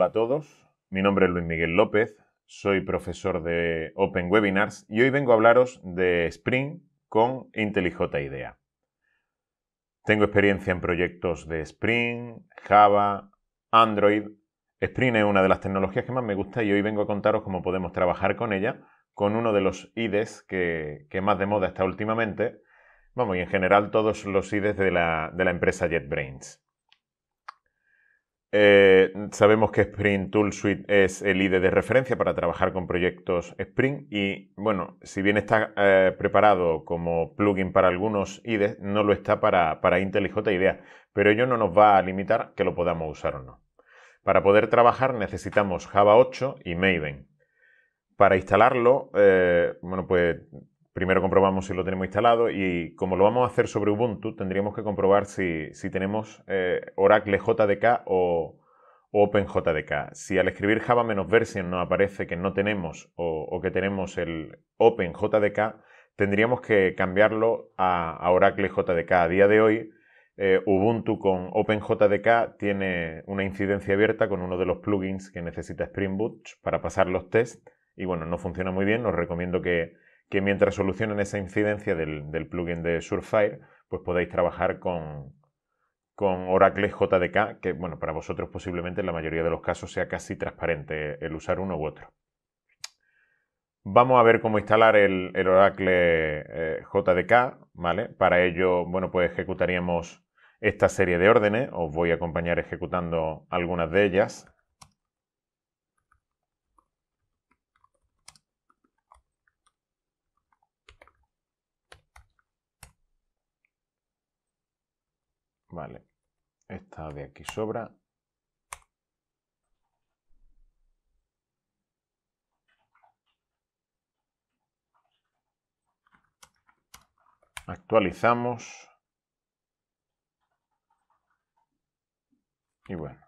Hola a todos, mi nombre es Luis Miguel López, soy profesor de Open Webinars y hoy vengo a hablaros de Spring con IntelliJ IDEA. Tengo experiencia en proyectos de Spring, Java, Android. Spring es una de las tecnologías que más me gusta y hoy vengo a contaros cómo podemos trabajar con ella, con uno de los IDEs que, más de moda está últimamente. Vamos, y en general todos los IDEs de la empresa JetBrains. Eh, sabemos que Spring Tool Suite es el IDE de referencia para trabajar con proyectos Spring y, bueno, si bien está eh, preparado como plugin para algunos IDEs, no lo está para, para Intel y pero ello no nos va a limitar que lo podamos usar o no. Para poder trabajar necesitamos Java 8 y Maven. Para instalarlo, eh, bueno, pues primero comprobamos si lo tenemos instalado y como lo vamos a hacer sobre Ubuntu, tendríamos que comprobar si, tenemos eh, Oracle JDK o, OpenJDK. Si al escribir Java-version nos aparece que no tenemos o, que tenemos el OpenJDK, tendríamos que cambiarlo a, Oracle JDK. A día de hoy, eh, Ubuntu con OpenJDK tiene una incidencia abierta con uno de los plugins que necesita Spring Boot para pasar los tests y bueno, no funciona muy bien. Os recomiendo que que mientras solucionen esa incidencia del, plugin de Surfire, pues podéis trabajar con, con Oracle JDK, que bueno, para vosotros posiblemente en la mayoría de los casos sea casi transparente el usar uno u otro. Vamos a ver cómo instalar el, Oracle eh, JDK, ¿vale? Para ello, bueno, pues ejecutaríamos esta serie de órdenes, os voy a acompañar ejecutando algunas de ellas. Vale. Esta de aquí sobra. Actualizamos. Y bueno.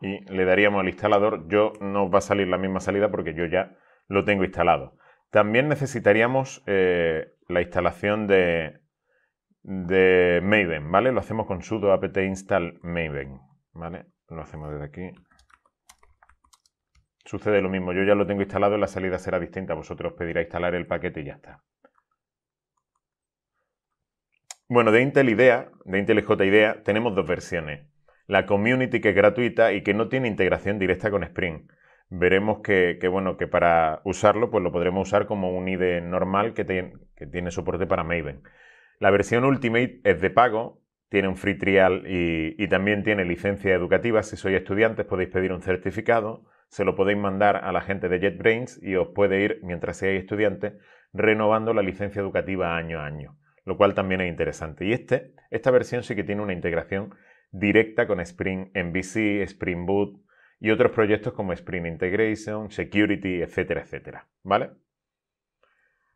Y le daríamos al instalador. Yo no va a salir la misma salida porque yo ya lo tengo instalado. También necesitaríamos eh, la instalación de, de Maven, ¿vale? Lo hacemos con sudo apt install maven, ¿vale? Lo hacemos desde aquí. Sucede lo mismo, yo ya lo tengo instalado, la salida será distinta, vosotros pedirá instalar el paquete y ya está. Bueno, de Intel IDEA, de Intel J IDEA, tenemos dos versiones. La Community, que es gratuita y que no tiene integración directa con Spring veremos que, bueno, que para usarlo pues lo podremos usar como un IDE normal que, tiene soporte para Maven. La versión Ultimate es de pago, tiene un free trial y, también tiene licencia educativa. Si sois estudiantes podéis pedir un certificado, se lo podéis mandar a la gente de JetBrains y os puede ir, mientras seáis estudiantes, renovando la licencia educativa año a año, lo cual también es interesante. Y este, esta versión sí que tiene una integración directa con Spring MVC, Spring Boot, y otros proyectos como Spring Integration, Security, etcétera, etcétera. ¿Vale?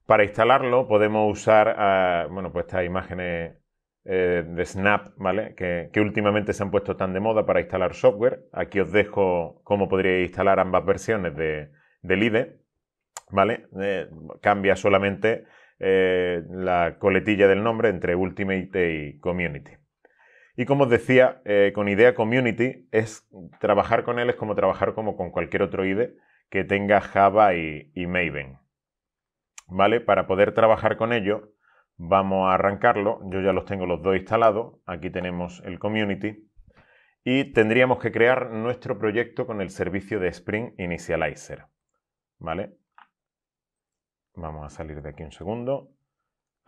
Para instalarlo podemos usar, ah, bueno, pues estas imágenes eh, de Snap, ¿vale? Que, últimamente se han puesto tan de moda para instalar software. Aquí os dejo cómo podríais instalar ambas versiones de, del IDE, ¿vale? Eh, cambia solamente eh, la coletilla del nombre entre Ultimate y Community. Y como os decía, eh, con IDEA Community, es, trabajar con él es como trabajar como con cualquier otro IDE que tenga Java y, Maven. ¿Vale? Para poder trabajar con ello, vamos a arrancarlo. Yo ya los tengo los dos instalados. Aquí tenemos el Community. Y tendríamos que crear nuestro proyecto con el servicio de Spring Initializer. ¿Vale? Vamos a salir de aquí un segundo.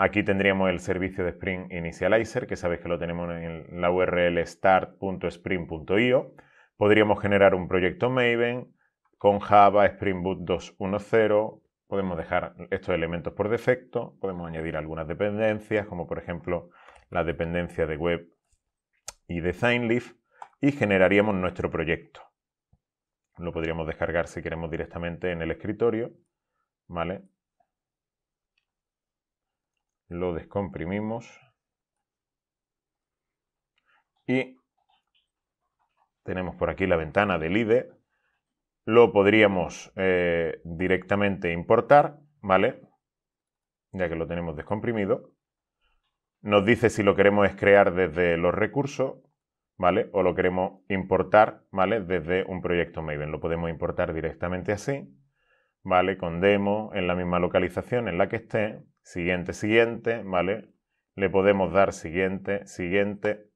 Aquí tendríamos el servicio de Spring Initializer, que sabéis que lo tenemos en la URL start.spring.io. Podríamos generar un proyecto Maven con Java, Spring Boot 2.1.0. Podemos dejar estos elementos por defecto. Podemos añadir algunas dependencias, como por ejemplo la dependencia de web y de signleaf, Y generaríamos nuestro proyecto. Lo podríamos descargar si queremos directamente en el escritorio. ¿Vale? lo descomprimimos y tenemos por aquí la ventana del IDE, lo podríamos eh, directamente importar, ¿vale? Ya que lo tenemos descomprimido. Nos dice si lo queremos es crear desde los recursos, ¿vale? O lo queremos importar, ¿vale? Desde un proyecto Maven. Lo podemos importar directamente así. ¿vale? Con demo en la misma localización en la que esté, siguiente, siguiente, ¿vale? Le podemos dar siguiente, siguiente,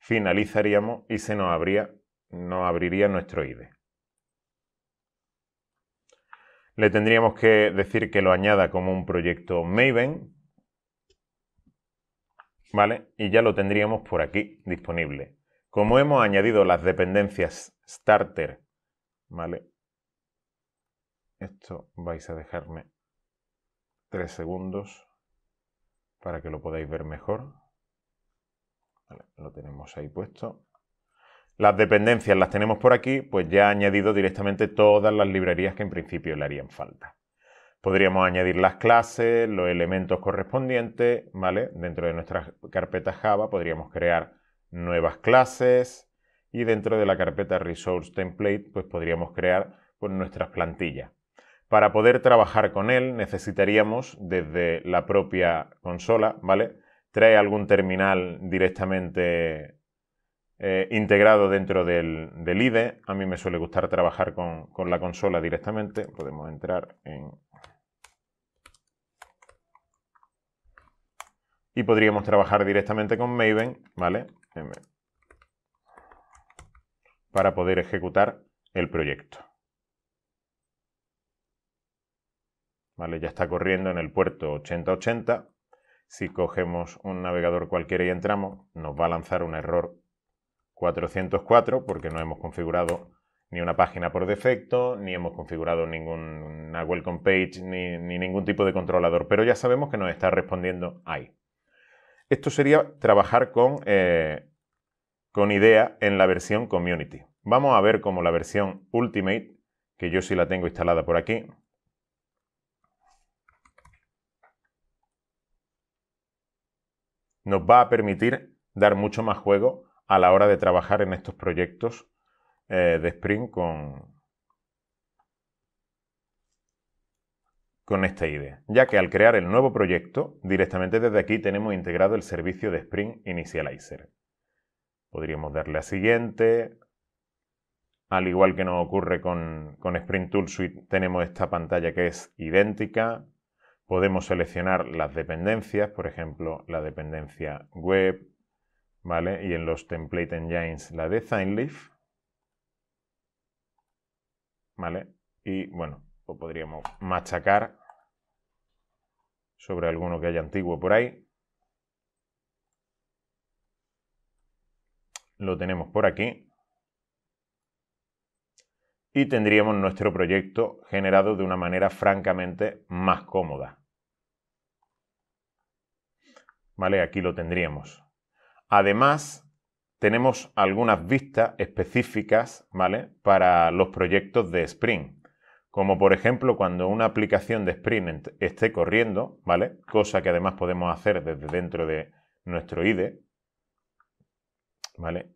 finalizaríamos y se nos, abría, abriría nuestro IDE. Le tendríamos que decir que lo añada como un proyecto Maven, ¿vale? Y ya lo tendríamos por aquí disponible. Como hemos añadido las dependencias starter, ¿vale? Esto vais a dejarme tres segundos para que lo podáis ver mejor. lo tenemos ahí puesto. Las dependencias las tenemos por aquí, pues ya ha añadido directamente todas las librerías que en principio le harían falta. Podríamos añadir las clases, los elementos correspondientes, ¿vale? Dentro de nuestra carpeta Java podríamos crear nuevas clases y dentro de la carpeta Resource Template pues podríamos crear pues, nuestras plantillas. Para poder trabajar con él necesitaríamos desde la propia consola, ¿vale? Trae algún terminal directamente eh, integrado dentro del, IDE. E. A mí me suele gustar trabajar con, con la consola directamente. Podemos entrar en... Y podríamos trabajar directamente con Maven, ¿vale? Para poder ejecutar el proyecto. Ya está corriendo en el puerto 8080. Si cogemos un navegador cualquiera y entramos, nos va a lanzar un error 404 porque no hemos configurado ni una página por defecto, ni hemos configurado ninguna welcome page, ni, ningún tipo de controlador, pero ya sabemos que nos está respondiendo ahí. Esto sería trabajar con, eh, con idea en la versión community. Vamos a ver cómo la versión Ultimate, que yo sí la tengo instalada por aquí, nos va a permitir dar mucho más juego a la hora de trabajar en estos proyectos eh, de Spring con, con esta idea, ya que al crear el nuevo proyecto, directamente desde aquí tenemos integrado el servicio de Spring Initializer. Podríamos darle a siguiente, al igual que nos ocurre con, con Spring Tool Suite, tenemos esta pantalla que es idéntica, Podemos seleccionar las dependencias, por ejemplo, la dependencia web, ¿vale? Y en los template engines la de Signleaf, ¿vale? Y bueno, podríamos machacar sobre alguno que haya antiguo por ahí. Lo tenemos por aquí y tendríamos nuestro proyecto generado de una manera francamente más cómoda. ¿Vale? Aquí lo tendríamos. Además, tenemos algunas vistas específicas, ¿vale? Para los proyectos de Spring. Como por ejemplo cuando una aplicación de Spring esté corriendo, ¿vale? Cosa que además podemos hacer desde dentro de nuestro IDE, ¿vale?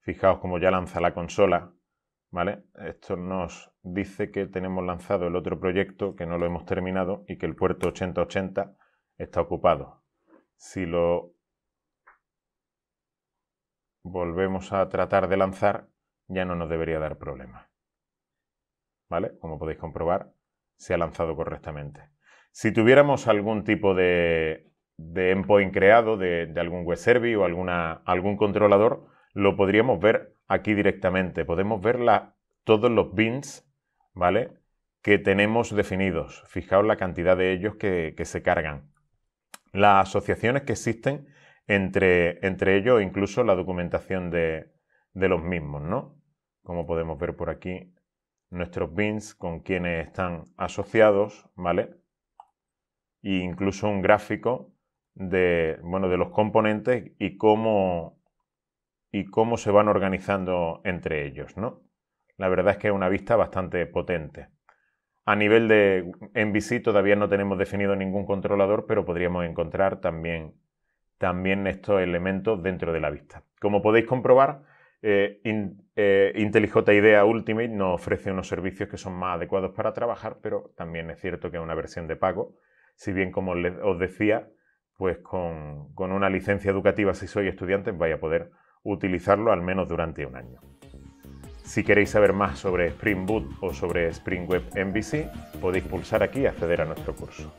Fijaos cómo ya lanza la consola esto nos dice que tenemos lanzado el otro proyecto, que no lo hemos terminado y que el puerto 8080 está ocupado. Si lo volvemos a tratar de lanzar, ya no nos debería dar problema. ¿Vale? Como podéis comprobar, se ha lanzado correctamente. Si tuviéramos algún tipo de, endpoint creado, de, algún web service o alguna, algún controlador, lo podríamos ver aquí directamente. Podemos ver todos los bins, ¿vale? Que tenemos definidos. Fijaos la cantidad de ellos que, se cargan. Las asociaciones que existen entre, entre ellos, incluso la documentación de, los mismos, ¿no? Como podemos ver por aquí, nuestros bins con quienes están asociados, ¿vale? E incluso un gráfico de, bueno, de los componentes y cómo y cómo se van organizando entre ellos, ¿no? La verdad es que es una vista bastante potente. A nivel de MVC todavía no tenemos definido ningún controlador, pero podríamos encontrar también, también estos elementos dentro de la vista. Como podéis comprobar, eh, eh, IntelliJ IDEA Ultimate nos ofrece unos servicios que son más adecuados para trabajar, pero también es cierto que es una versión de pago. Si bien, como os decía, pues con, con una licencia educativa, si sois estudiante vais a poder utilizarlo al menos durante un año. Si queréis saber más sobre Spring Boot o sobre Spring Web MVC, podéis pulsar aquí y acceder a nuestro curso.